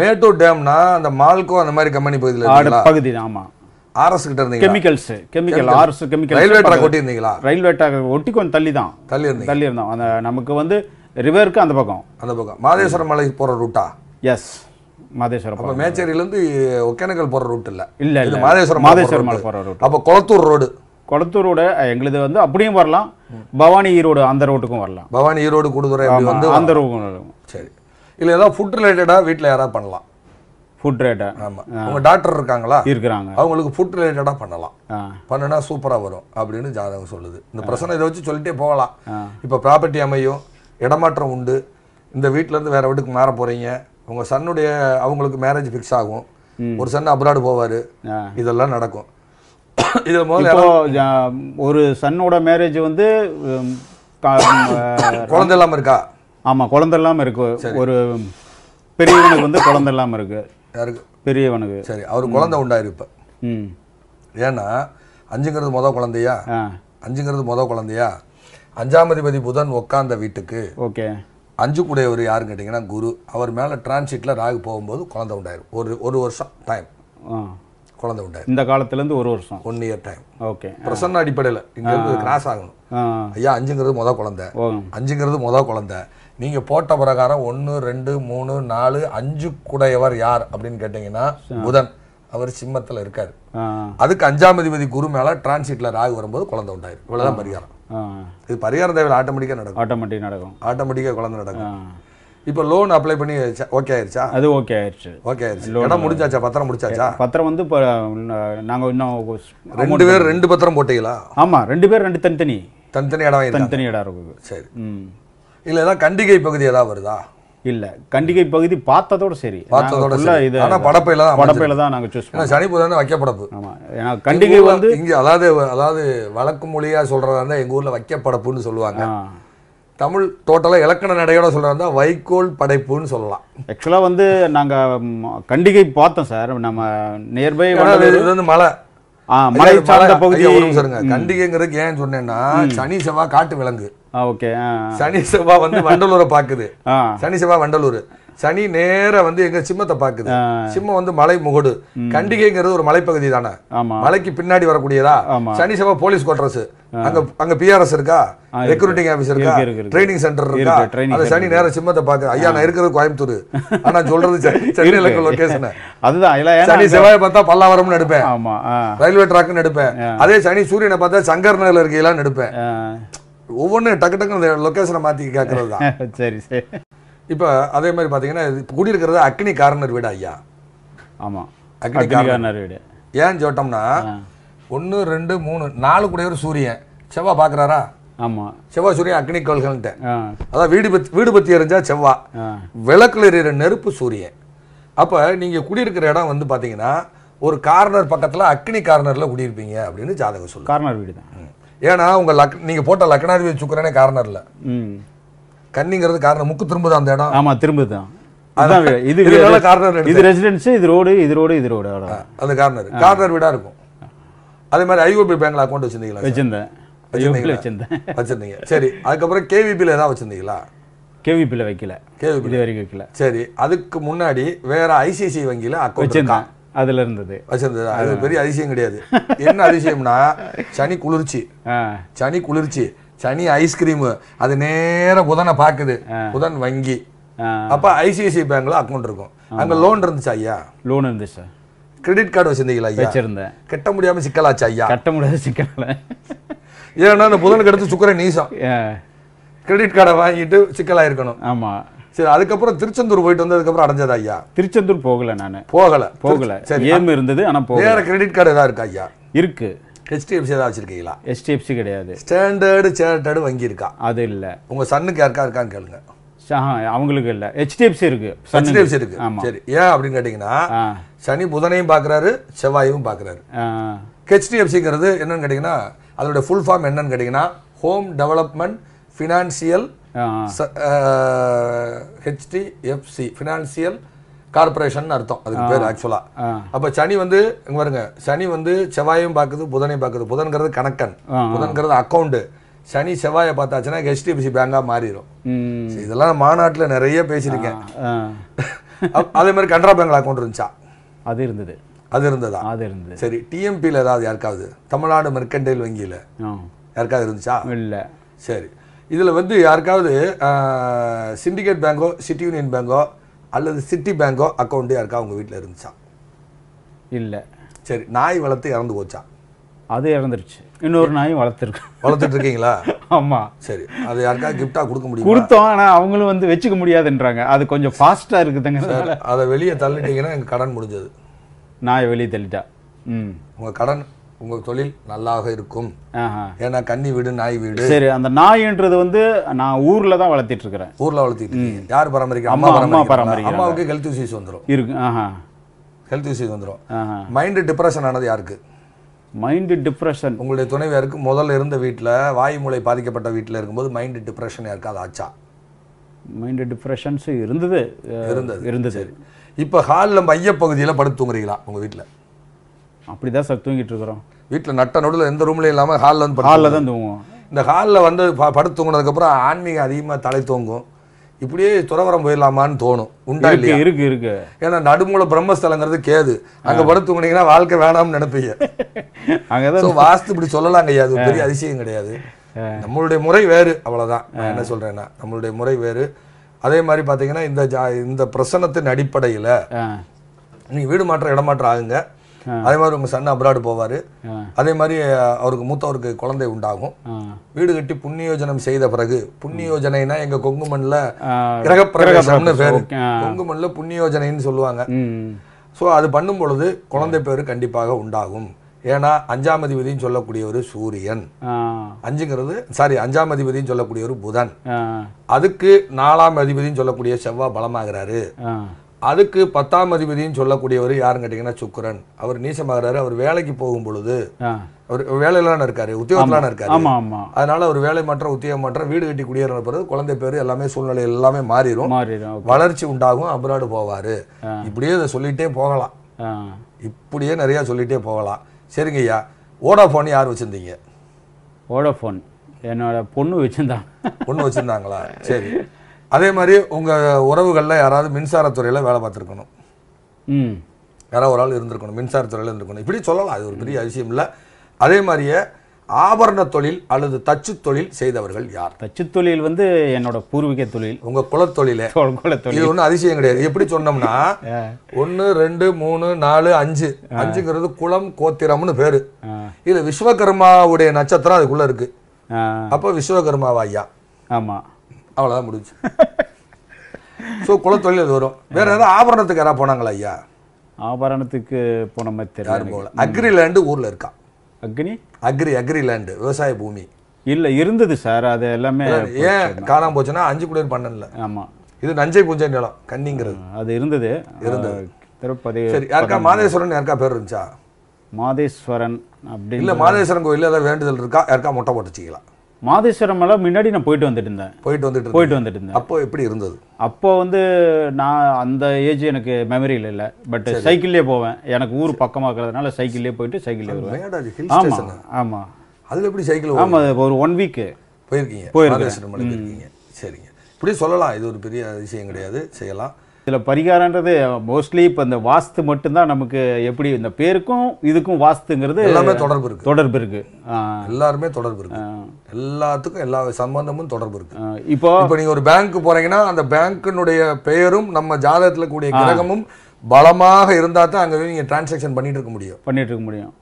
மேட்டூர் டேம்னா அந்த மால்கோ அந்த மாதிரி கம்பெனி பகுதியில் பகுதி ஆமாம் ஆர்எஸ் கிட்ட இருந்தீங்க chemicals
chemical RS chemical railway track ஒட்டி இருந்தீங்களா ரயில்வே ட்ராக் ஒட்டி கொஞ்சம் தள்ளி தான் தள்ளி இருந்தோம் தள்ளி இருந்தோம் அந்த நமக்கு வந்து ரிவருக்கு அந்த பக்கம் அந்த பக்கம் மாதேஸ்வரம் மலைக்கு போகிற ரூட்டா எஸ் மாதேஸ்வரம் அப்போ
மேச்சேரியிலேருந்து ஒகேனக்கல் போகிற ரூட் இல்லை இல்லை மாதேஸ்வரம் மாதேஸ்வரம் மலை போகிற ரூட்
அப்போ குளத்தூர் ரோடு கொளத்தூரோட எங்களுது வந்து அப்படியும் வரலாம் பவானி ஈரோடு அந்த ரோட்டுக்கும் வரலாம் பவானி ஈரோடு கூடுதுறை வந்து அந்த ரோட்டுக்கும்
சரி இல்லை ஏதாவது ஃபுட் ரிலேட்டடாக வீட்டில் யாராவது
பண்ணலாம் ஃபுட் ரிலேட்டட் ஆமாம் அவங்க டாக்டர் இருக்காங்களா இருக்கிறாங்க
அவங்களுக்கு ஃபுட் ரிலேட்டடாக பண்ணலாம் பண்ணுனா சூப்பராக வரும் அப்படின்னு ஜாதகம் சொல்லுது இந்த பிரச்சனை இதை வச்சு சொல்லிட்டே போகலாம் இப்போ ப்ராப்பர்ட்டி அமையும் இடமாற்றம் உண்டு இந்த வீட்டிலேருந்து வேறு வீட்டுக்கு மாற போகிறீங்க உங்கள் சன்னுடைய அவங்களுக்கு மேரேஜ் ஃபிக்ஸ் ஆகும் ஒரு சன் அப்ராடு போவார் இதெல்லாம் நடக்கும் இது முதல்ல
ஒரு சன்னோட மேரேஜ் வந்து குழந்தை இல்லாமல் இருக்கா ஆமாம் குழந்தை இல்லாமல் இருக்கு ஒரு பெரியவனுக்கு வந்து குழந்தை இல்லாமல் இருக்கு யாருக்கு பெரியவனுக்கு சரி அவர் குழந்தை உண்டாயிருப்ப ம் ஏன்னா
அஞ்சுங்கிறது மொதல் குழந்தையா அஞ்சுங்கிறது மொதல் குழந்தையா அஞ்சாம் அதிபதி புதன் உட்காந்த வீட்டுக்கு ஓகே அஞ்சு கூடையவர் யாருன்னு கேட்டிங்கன்னா குரு அவர் மேலே டிரான்சிட்டில் ராகு போகும்போது குழந்தை உண்டாயிரும் ஒரு ஒரு வருஷம் டைம் குழந்தை விட்டார் இந்த காலத்துலேருந்து ஒரு வருஷம் ஒன் இயர் டைம் ஓகே பிரசன்ன அடிப்படையில் இங்கேருந்து கிராஸ் ஆகணும் ஐயா அஞ்சுங்கிறது மொதல் குழந்தை அஞ்சுங்கிறது மொதல் குழந்தை நீங்கள் போட்ட பிரகாரம் ஒன்று ரெண்டு மூணு நாலு அஞ்சு குடையவர் யார் அப்படின்னு கேட்டிங்கன்னா புதன் அவர் சிம்மத்தில் இருக்கார் அதுக்கு அஞ்சாம் அதிபதி குரு மேலே டிரான்சிட்ல ராகு வரும்போது குழந்தை உண்டாயிரு இவ்வளோதான் பரிகாரம் இது பரிகாரம் தேவையில் ஆட்டோமேட்டிக்காக நடக்கும் ஆட்டோமேட்டிக் நடக்கும் ஆட்டோமேட்டிக்காக குழந்தை நடக்கும் இப்போ லோன் அப்ளை பண்ணி ஓகே ஆயிருச்சா அது ஓகே
ஆயிருச்சு ஓகே ஆயிருச்சு இடம் முடிஞ்சாச்சா பத்திரம் முடிச்சாச்சா பத்திரம் வந்து இப்போ நாங்கள் இன்னும் ரெண்டு பேர் ரெண்டு பத்திரம் போட்டீங்களா ஆமாம் ரெண்டு பேர் ரெண்டு தனித்தனி தனித்தனி இடம் தனித்தனி இடம் இருக்குது சரி இல்லை ஏதாவது கண்டிகை பகுதி ஏதாவது வருதா இல்ல கண்டிகை பகுதி பார்த்ததோட சரி பார்த்ததோட சரி இது ஆனால் படப்பையில் தான் படப்பையில் தான் நாங்க சூஸ் பண்ணோம் சனி
புதன் வைக்க படப்பு
ஆமா ஏன்னா கண்டிகை
வந்து இங்க அதாவது அதாவது வழக்கு மொழியா சொல்றதா இருந்தா எங்கள் ஊரில் வைக்க படப்புன்னு சொல்லுவாங்க
தமிழ் டோட்டலாக இலக்கண நடையோட சொல்கிறதா வைக்கோல் படைப்புன்னு சொல்லலாம் ஆக்சுவலாக வந்து நாங்கள் கண்டிகை பார்த்தோம் சார் நம்ம நியர்பை இது வந்து மலை மலை
சார்ந்த பகுதி சொல்லுங்க கண்டிகைங்கிறதுக்கு ஏன் சொன்னேன்னா சனி செவ்வாய் காட்டு விலங்கு
ஓகே சனி
செவ்வாய் வந்து வண்டலூரை பார்க்குது சனி செவ்வாய் வண்டலூர் சனி நேரம் வந்து எங்க சிம்மத்தை பாக்குது சிம்மம் வந்து மலை முகடு கண்டிகைங்கிறது ஒரு மலைப்பகுதி தானே மலைக்கு பின்னாடி வரக்கூடியதா சனி செவ்வா போலீஸ் குவார்டர்ஸ் அங்க அங்க பிஆர்எஸ் இருக்கா ரெக்ரூட்டிங் ஆபீஸ் இருக்கா ட்ரைனிங் சென்டர் இருக்கா அந்த சனி நேர சிம்மத்தை பாக்கு ஐயா நான் இருக்கிறது கோயம்புத்தூர் ஆனா சொல்றது சென்னையில லொகேஷன்
அதுதான் சனி செவ்வாய்
பார்த்தா பல்லாவரம்னு எடுப்பேன் ரயில்வே ட்ராக்னு எடுப்பேன் அதே சனி சூரியனை பார்த்தா சங்கர் நகர் இருக்கையெல்லாம் எடுப்பேன் ஒவ்வொன்னு டக்கு டக்குன்னு லொகேஷனை மாத்தி கேட்கறது தான் சரி சரி இப்போ அதே மாதிரி பார்த்தீங்கன்னா கூடியிருக்கிறது குடியிருக்கிறது அக்னி கார்னர் வீடு ஐயா ஆமாம் அக்னி கார்னர் வீடு ஏன்னு சொல்லிட்டோம்னா ஒன்று ரெண்டு மூணு நாலு ஒரு சூரியன் செவ்வா பார்க்குறாரா ஆமாம் செவ்வா சூரியன் அக்னி கோள்கள்ன்ட்டு அதான் வீடு பத்தி வீடு பற்றி எரிஞ்சால் செவ்வா விளக்கில் எறிகிற நெருப்பு சூரியன் அப்போ நீங்கள் குடியிருக்கிற இடம் வந்து பார்த்தீங்கன்னா ஒரு கார்னர் பக்கத்தில் அக்னி கார்னரில் குடியிருப்பீங்க அப்படின்னு ஜாதகம் சொல்லுங்கள் கார்னர் வீடு தான் ஏன்னா உங்கள் லக் நீங்கள் போட்ட லக்னாதிபதி சுக்கரனே கார்னரில் கன்னிங்கிறது காரணம் முக்கு திரும்புது அந்த இடம் ஆமா திரும்புது தான்
அதான்
இது
கார்னர் இது
ரெசிடென்சி இது ரோடு இது ரோடு இது ரோடு அந்த கார்னர் கார்னர் வீடா இருக்கும்
அதே மாதிரி ஐஓபி பேங்க்ல அக்கௌண்ட் வச்சிருந்தீங்களா வச்சிருந்தேன் வச்சிருந்தேன் வச்சிருந்தீங்க சரி அதுக்கப்புறம் கேவிபியில் ஏதாவது வச்சிருந்தீங்களா கேவிபியில் வைக்கல கேவிபி இது வரைக்கும் வைக்கல சரி அதுக்கு முன்னாடி வேற ஐசிஐசிஐ வங்கியில் அக்கௌண்ட் வச்சிருந்தேன் அதுல இருந்தது வச்சிருந்தது அது பெரிய அதிசயம் கிடையாது என்ன அதிசயம்னா சனி குளிர்ச்சி சனி குளிர்ச்சி சனி ஐஸ்கிரீம் அது நேரம் புதனை பார்க்குது புதன் வங்கி அப்போ ஐசிஐசிஐ பேங்க்ல அக்கௌண்ட் இருக்கும் அங்கே லோன் இருந்துச்சா ஐயா லோன் இருந்துச்சு கிரெடிட் கார்டு வச்சிருந்தீங்களா ஐயா வச்சிருந்தேன் கட்ட முடியாம சிக்கலாச்சா ஐயா கட்ட முடியாத சிக்கல ஏன்னா புதனுக்கு அடுத்து சுக்கரை நீசம் கிரெடிட் கார்டை வாங்கிட்டு சிக்கலாயிருக்கணும் இருக்கணும் ஆமா சரி அதுக்கப்புறம் திருச்செந்தூர் போயிட்டு வந்ததுக்கப்புறம் அடைஞ்சதா ஐயா
திருச்செந்தூர் போகல நான் போகல போகல சரி ஏம் இருந்தது ஆனா வேற கிரெடிட் கார்டு ஏதாவது இருக்கா ஐயா இருக்கு ஹெச்டிஎஃப்சி ஏதாவது வச்சிருக்கீங்களா ஹெச்டிஎஃப்சி கிடையாது ஸ்டாண்டர்டு சேர்டர்டு வங்கி இருக்கா அது இல்லை உங்கள் சன்னுக்கு யாருக்கா இருக்கான்னு கேளுங்க அவங்களுக்கு இல்லை ஹெச்டிஎஃப்சி இருக்கு ஹெச்டிஎஃப்சி இருக்கு சரி
ஏன் அப்படின்னு கேட்டிங்கன்னா சனி புதனையும் பார்க்குறாரு செவ்வாயும் பார்க்குறாரு ஹெச்டிஎஃப்சிங்கிறது என்னன்னு கேட்டீங்கன்னா அதோட ஃபுல் ஃபார்ம் என்னன்னு கேட்டீங்கன்னா home development financial HDFC financial corporation அர்த்தம் அதுக்கு பேர் ஆக்சுவலா அப்ப சனி வந்து இங்க பாருங்க சனி வந்து செவ்வாயும் பாக்குது புதனையும் பாக்குது புதன்கிறது கணக்கன் புதன்கிறது அக்கௌண்ட்டு சனி செவ்வாயை பார்த்தாச்சுன்னா ஹெச்டிஎஃப்சி பேங்கா மாறிடும் இதெல்லாம் மாநாட்டில் நிறைய பேசியிருக்கேன் அதே மாதிரி கனரா பேங்க்ல அக்கௌண்ட் இருந்துச்சா அது இருந்தது அது இருந்ததா அது இருந்தது சரி டிஎம்பியில ஏதாவது யாருக்காவது தமிழ்நாடு மெர்கண்டைல் வங்கியில யாருக்காவது இருந்துச்சா இல்லை சரி இதுல வந்து யாருக்காவது சிண்டிகேட் பேங்கோ சிட்டி யூனியன் பேங்கோ அல்லது சிட்டி பேங்கோ அக்கௌண்ட்டே யாருக்கா உங்கள் வீட்டில் இருந்துச்சா இல்லை சரி நாய் வளர்த்து இறந்து போச்சா
அது இறந்துருச்சு இன்னொரு நாயும் வளர்த்துருக்கு வளர்த்துட்டு இருக்கீங்களா ஆமாம்
சரி அது யாருக்கா கிஃப்டாக கொடுக்க முடியும்
கொடுத்தோம் ஆனால் அவங்களும் வந்து வச்சுக்க முடியாதுன்றாங்க அது கொஞ்சம் ஃபாஸ்ட்டாக இருக்குதுங்க அதை வெளியே தள்ளிட்டீங்கன்னா எங்கள் கடன் முடிஞ்சது நாயை வெளியே தள்ளிட்டா ம் உங்கள் கடன் உங்கள்
தொழில் நல்லாக இருக்கும் ஏன்னா கன்னி வீடு நாய் வீடு சரி
அந்த நாய்ன்றது வந்து நான் ஊர்ல தான் வளர்த்திட்டு இருக்கிறேன் ஊர்ல வளர்த்திட்டு
யார் பராமரிக்க அம்மா அம்மா பராமரிக்க அம்மாவுக்கு ஹெல்த் இஷ்யூஸ் வந்துடும் இருக்கு ஹெல்த் இஷ்யூஸ் வந்துடும் மைண்டு டிப்ரெஷன் ஆனது யாருக்கு மைண்டு டிப்ரெஷன் உங்களுடைய துணைவியாருக்கு முதல்ல இருந்த வீட்டில் மூளை பாதிக்கப்பட்ட வீட்டில் இருக்கும்போது மைண்டு டிப்ரெஷன்
யாருக்கு அது ஆச்சா மைண்டு டிப்ரெஷன்ஸ் இருந்தது இருந்தது இருந்தது சரி இப்போ ஹாலில் மையப்பகுதியில் படுத்து தூங்குறீங்களா உங்கள் வீட்டில் அப்படி தான் சார் தூங்கிட்டு இருக்கிறோம் வீட்டில்
நட்ட நடுவில் எந்த ரூம்லையும் இல்லாமல் ஹாலில் வந்து ஹாலில் தான் தூங்குவோம் இந்த ஹாலில் வந்து படுத்து தூங்கினதுக்கப்புறம் ஆன்மீகம் அதிகமாக தலை தூங்கும் இப்படியே துறவரம் போயிடலாமான்னு தோணும் உண்டா இல்லையா இருக்கு இருக்கு ஏன்னா நடுமூல பிரம்மஸ்தலங்கிறது கேது அங்க படுத்துங்கினீங்கன்னா வாழ்க்கை வேணாம்னு நினைப்பீங்க தான் வாஸ்து இப்படி சொல்லலாம் கிடையாது பெரிய அதிசயம் கிடையாது நம்மளுடைய முறை வேறு அவ்வளவுதான் நான் என்ன சொல்றேன்னா நம்மளுடைய முறை வேறு அதே மாதிரி பாத்தீங்கன்னா இந்த இந்த பிரசனத்தின் அடிப்படையில நீங்க வீடு மாற்றம் இடமாற்றம் ஆகுங்க அதே மாதிரி உங்க சன் அப்ராடு போவாரு அதே மாதிரி அவருக்கு மூத்தவருக்கு குழந்தை உண்டாகும் வீடு கட்டி புண்ணியோஜனம் செய்த பிறகு புண்ணியோஜனைனா எங்க கொங்கு மண்ணில் கிரகப்பிரவேசம்னு பேரு கொங்கு மண்ணில் புண்ணியோஜனைன்னு சொல்லுவாங்க ஸோ அது பண்ணும் பொழுது குழந்தை பேர் கண்டிப்பாக உண்டாகும் ஏன்னா அஞ்சாம் அதிபதினு சொல்லக்கூடிய ஒரு சூரியன் அஞ்சுங்கிறது சாரி அஞ்சாம் அதிபதினு சொல்லக்கூடிய ஒரு புதன் அதுக்கு நாலாம் அதிபதினு சொல்லக்கூடிய செவ்வாய் பலமாகிறாரு அதுக்கு பத்தாம் அதிபதினு சொல்லக்கூடியவர் யாருன்னு கேட்டீங்கன்னா சுக்கரன் அவர் நீசமாகறாரு அவர் வேலைக்கு போகும் பொழுது அவர் வேலையிலான இருக்காரு உத்தியோகத்திலான இருக்காரு அதனால அவர் வேலை மாற்றம் உத்தியோகம் மாற்றம் வீடு கட்டி குடியேற பிறகு குழந்தை பேர் எல்லாமே சூழ்நிலை எல்லாமே மாறிடும் வளர்ச்சி உண்டாகும் அப்ராடு போவாரு இப்படியே இதை சொல்லிகிட்டே போகலாம் இப்படியே நிறையா சொல்லிட்டே போகலாம் சரிங்க ஐயா ஓடாஃபோன் யார் வச்சிருந்தீங்க ஓடாஃபோன் என்னோட பொண்ணு வச்சிருந்தா பொண்ணு வச்சிருந்தாங்களா சரி அதே மாதிரி உங்கள் உறவுகளில் யாராவது மின்சாரத்துறையில் வேலை பார்த்துருக்கணும் யாராவது ஒரு ஆள் இருந்திருக்கணும் மின்சாரத்துறையில் இருந்திருக்கணும் இப்படி சொல்லலாம் அது ஒரு பெரிய விஷயம் இல்லை அதே மாதிரியே ஆபரண தொழில் அல்லது தச்சு தொழில் செய்தவர்கள் யார் தச்சு தொழில் வந்து என்னோட பூர்வீக தொழில் உங்க குலத்தொழில இது ஒண்ணு அதிசயம் கிடையாது எப்படி சொன்னோம்னா ஒன்னு ரெண்டு மூணு நாலு அஞ்சு அஞ்சுங்கிறது குளம் கோத்திரம்னு பேரு இது விஸ்வகர்மாவுடைய நட்சத்திரம் அதுக்குள்ள இருக்கு அப்போ விஸ்வகர்மாவா ஐயா ஆமா அவ்வளோதான் முடிஞ்சு ஸோ குலத்தொழில் அது வரும் வேற ஏதாவது ஆபரணத்துக்கு யாராவது
போனாங்களா ஐயா ஆபரணத்துக்கு போன மாதிரி தெரியாது போகல அக்ரி லேண்டு ஊரில் இருக்கா அக்னி அக்ரி அக்ரி லேண்டு விவசாய பூமி இல்லை இருந்தது சார் அது எல்லாமே ஏன்
காணாமல் போச்சுன்னா அஞ்சு குடியர் பண்ணல ஆமாம் இது நஞ்சை பூஞ்சை நிலம் கன்னிங்கிறது அது இருந்தது இருந்தது
திருப்பதி சரி யாருக்கா
மாதேஸ்வரன் யாருக்கா பேர் இருந்துச்சா
மாதேஸ்வரன் அப்படி இல்லை மாதேஸ்வரன் கோயில் ஏதாவது வேண்டுதல் இருக்கா யாருக்கா மொட்டை போட்டுச்சிக்கலாம் மாதேஸ்வரம் மலை முன்னாடி நான் போயிட்டு வந்துட்டு இருந்தேன் போயிட்டு வந்துட்டு போயிட்டு வந்துட்டு இருந்தேன் அப்போ எப்படி இருந்தது அப்போ வந்து நான் அந்த ஏஜ் எனக்கு மெமரியில் இல்லை பட் சைக்கிள்லேயே போவேன் எனக்கு ஊர் பக்கமாக இருக்கிறதுனால சைக்கிள்லேயே போயிட்டு சைக்கிள்லேயே வருவேன் ஆமாம் ஆமாம் அதில் எப்படி சைக்கிள் ஆமாம் ஒரு ஒன் வீக்கு
போயிருக்கீங்க போயிருக்கீங்க சரிங்க இப்படி சொல்லலாம் இது ஒரு பெரிய விஷயம் கிடையாது செய்யலாம்
இதில் பரிகாரன்றது மோஸ்ட்லி இப்போ இந்த வாஸ்து மட்டும்தான் நமக்கு எப்படி இந்த பேருக்கும் இதுக்கும் வாஸ்துங்கிறது எல்லாமே தொடர்பு இருக்கு தொடர்பு இருக்கு
எல்லாருமே தொடர்பு இருக்கு எல்லாத்துக்கும் எல்லா சம்பந்தமும் தொடர்பு இருக்கு இப்போ இப்போ நீங்கள் ஒரு பேங்க் போறீங்கன்னா அந்த பேங்க்கினுடைய பெயரும் நம்ம ஜாதகத்தில் கூடிய கிரகமும் பலமாக இருந்தால் தான் அங்கே நீங்கள் டிரான்சாக்ஷன் பண்ணிட்டு இருக்க முடியும் பண்ணிட்டு இருக்க முடியும்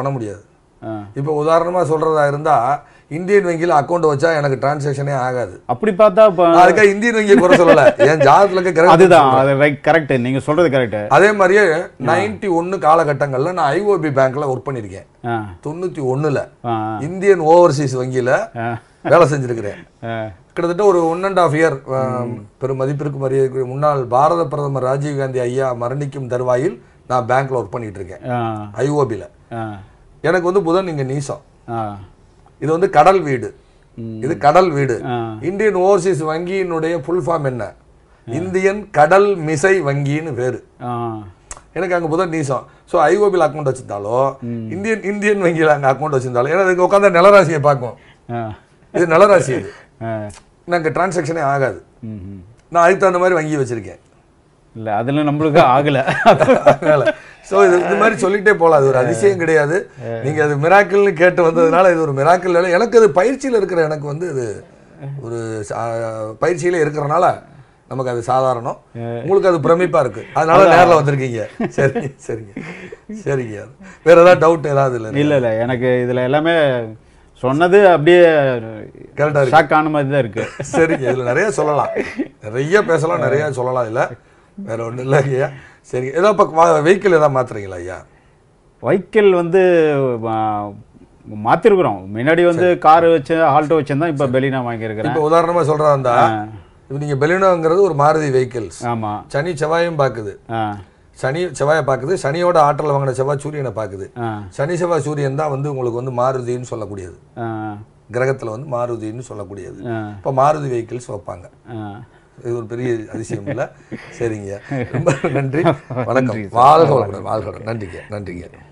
பண்ண முடியாது இப்போ உதாரணமாக சொல்கிறதா இருந்தால் இந்தியன் வங்கியில் அக்கௌண்ட் வச்சா எனக்கு டிரான்சாக்ஷனே ஆகாது
அப்படி பார்த்தா அதுக்காக இந்தியன் வங்கியை குறை சொல்லல என் ஜாதகத்தில் இருக்க அதுதான் கரெக்ட் நீங்க சொல்றது கரெக்ட் அதே மாதிரியே நைன்டி
ஒன்னு காலகட்டங்களில் நான் ஐஓபி பேங்க்ல ஒர்க் பண்ணிருக்கேன் தொண்ணூத்தி ஒண்ணுல இந்தியன் ஓவர்சீஸ் வங்கியில வேலை செஞ்சிருக்கிறேன் கிட்டத்தட்ட ஒரு ஒன் அண்ட் ஆஃப் இயர் பெரும் மதிப்பிற்கு மரியாதை முன்னாள் பாரத பிரதமர் ராஜீவ்காந்தி ஐயா மரணிக்கும் தருவாயில் நான் பேங்க்ல ஒர்க் பண்ணிட்டு இருக்கேன் ஐஓபியில எனக்கு வந்து புதன் நீங்க நீசம் இது வந்து கடல் வீடு இது கடல் வீடு இந்தியன் ஓவர்சீஸ் வங்கியினுடைய ஃபுல் ஃபார்ம் என்ன இந்தியன் கடல் மிசை வங்கின்னு பேரு எனக்கு அங்கே புதன் நீசம் ஸோ ஐஓபியில் அக்கௌண்ட் வச்சிருந்தாலோ இந்தியன் இந்தியன் வங்கியில் அங்கே அக்கௌண்ட் வச்சிருந்தாலும் ஏன்னா அதுக்கு உட்காந்து நிலராசியை பார்க்கும்
இது நிலராசி இது
எனக்கு டிரான்சாக்ஷனே ஆகாது நான் அதுக்கு தகுந்த மாதிரி வங்கி வச்சிருக்கேன் இல்லை அதில் நம்மளுக்கு ஆகலை ஆகலை ஸோ இது இந்த மாதிரி சொல்லிகிட்டே போகலாம் அது ஒரு அதிசயம் கிடையாது நீங்கள் அது மிராக்கிள்னு கேட்டு வந்ததுனால இது ஒரு மிராக்கிள் இல்லை எனக்கு அது பயிற்சியில் இருக்கிற எனக்கு வந்து இது ஒரு பயிற்சியில் இருக்கிறனால நமக்கு அது சாதாரணம் உங்களுக்கு அது பிரமிப்பாக இருக்குது அதனால நேரில் வந்திருக்கீங்க சரி சரிங்க
சரிங்க வேறு ஏதாவது டவுட் ஏதாவது இல்லை இல்லை இல்லை எனக்கு இதில் எல்லாமே சொன்னது அப்படியே கரெக்டாக ஷாக் ஆன மாதிரி தான் இருக்குது சரிங்க இதில் நிறைய சொல்லலாம் நிறைய பேசலாம் நிறைய சொல்லலாம் இல்லை வேற ஒன்றும் இல்லை ஐயா
சரி ஏதோ இப்போ வெஹிக்கிள் ஏதாவது மாற்றுறீங்களா ஐயா
வெஹிக்கிள் வந்து மாற்றிருக்குறோம் முன்னாடி வந்து கார் வச்சு ஆல்டோ வச்சிருந்தா இப்போ பெலினா வாங்கியிருக்கிறேன் இப்போ உதாரணமாக சொல்கிறதா இருந்தா இப்போ நீங்கள் பெலினோங்கிறது ஒரு மாருதி வெஹிக்கிள்ஸ் ஆமாம் சனி செவ்வாயும் பார்க்குது
சனி செவ்வாயை பார்க்குது சனியோட ஆற்றல் வாங்கின செவ்வாய் சூரியனை பார்க்குது சனி செவ்வாய் சூரியன் தான் வந்து உங்களுக்கு வந்து மாருதின்னு சொல்லக்கூடியது கிரகத்தில் வந்து மாருதின்னு சொல்லக்கூடியது இப்போ மாருதி வெஹிக்கிள்ஸ் வைப்பாங்க இது ஒரு பெரிய அதிசயம் இல்லை சரிங்க ரொம்ப நன்றி வணக்கம் வாழ்க வாழ்க நன்றிங்க நன்றிங்க